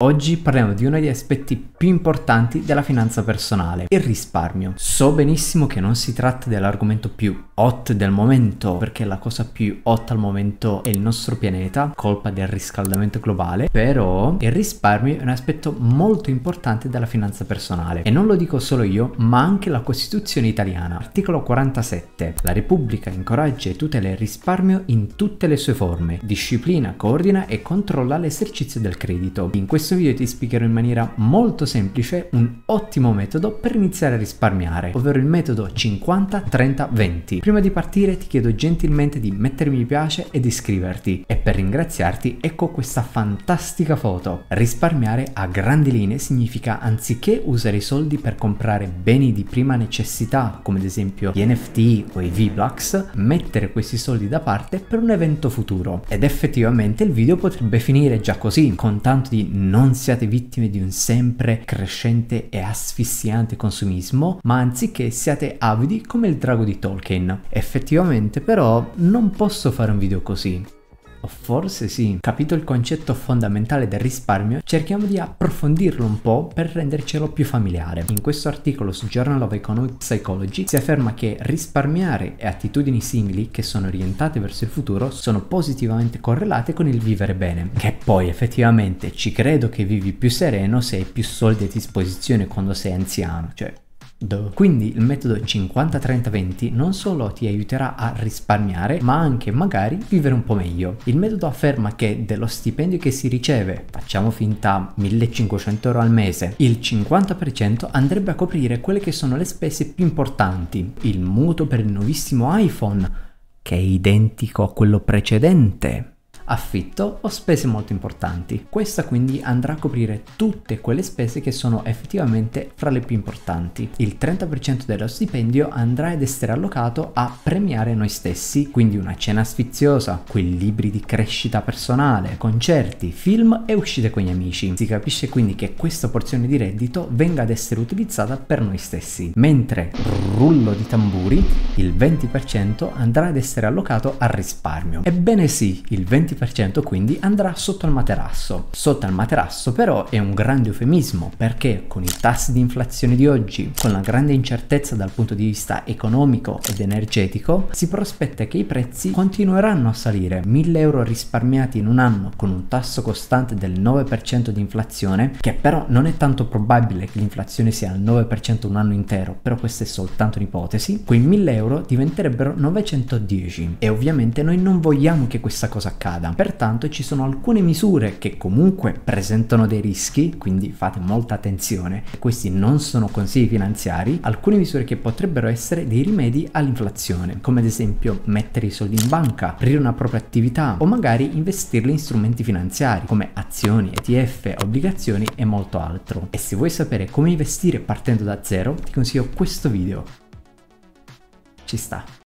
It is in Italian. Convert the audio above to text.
Oggi parliamo di uno degli aspetti più importanti della finanza personale, il risparmio. So benissimo che non si tratta dell'argomento più hot del momento, perché la cosa più hot al momento è il nostro pianeta, colpa del riscaldamento globale, però il risparmio è un aspetto molto importante della finanza personale. E non lo dico solo io, ma anche la Costituzione italiana. Articolo 47. La Repubblica incoraggia e tutela il risparmio in tutte le sue forme, disciplina, coordina e controlla l'esercizio del credito. In questo questo video ti spiegherò in maniera molto semplice un ottimo metodo per iniziare a risparmiare, ovvero il metodo 50-30-20. Prima di partire ti chiedo gentilmente di mettermi mi piace ed iscriverti e per ringraziarti ecco questa fantastica foto. Risparmiare a grandi linee significa anziché usare i soldi per comprare beni di prima necessità come ad esempio gli NFT o i V-Blacks, mettere questi soldi da parte per un evento futuro ed effettivamente il video potrebbe finire già così con tanto di non non siate vittime di un sempre crescente e asfissiante consumismo, ma anziché siate avidi come il drago di Tolkien. Effettivamente però non posso fare un video così, o forse sì. Capito il concetto fondamentale del risparmio, cerchiamo di approfondirlo un po' per rendercelo più familiare. In questo articolo su Journal of Economic Psychology si afferma che risparmiare e attitudini simili che sono orientate verso il futuro sono positivamente correlate con il vivere bene. Che poi effettivamente ci credo che vivi più sereno se hai più soldi a disposizione quando sei anziano. Cioè, quindi il metodo 50-30-20 non solo ti aiuterà a risparmiare, ma anche magari vivere un po' meglio. Il metodo afferma che dello stipendio che si riceve, facciamo finta 1500 euro al mese, il 50% andrebbe a coprire quelle che sono le spese più importanti, il mutuo per il nuovissimo iPhone, che è identico a quello precedente affitto o spese molto importanti. Questa quindi andrà a coprire tutte quelle spese che sono effettivamente fra le più importanti. Il 30% dello stipendio andrà ad essere allocato a premiare noi stessi, quindi una cena sfiziosa, quei libri di crescita personale, concerti, film e uscite con gli amici. Si capisce quindi che questa porzione di reddito venga ad essere utilizzata per noi stessi, mentre rullo di tamburi il 20% andrà ad essere allocato al risparmio. Ebbene sì, il 20% 20% quindi andrà sotto al materasso. Sotto al materasso però è un grande eufemismo perché con i tassi di inflazione di oggi, con la grande incertezza dal punto di vista economico ed energetico, si prospetta che i prezzi continueranno a salire. 1000 euro risparmiati in un anno con un tasso costante del 9% di inflazione, che però non è tanto probabile che l'inflazione sia al 9% un anno intero, però questa è soltanto un'ipotesi, quei 1000 euro diventerebbero 910 e ovviamente noi non vogliamo che questa cosa accada strada, pertanto ci sono alcune misure che comunque presentano dei rischi, quindi fate molta attenzione, questi non sono consigli finanziari, alcune misure che potrebbero essere dei rimedi all'inflazione, come ad esempio mettere i soldi in banca, aprire una propria attività o magari investirli in strumenti finanziari come azioni, ETF, obbligazioni e molto altro. E se vuoi sapere come investire partendo da zero, ti consiglio questo video. Ci sta.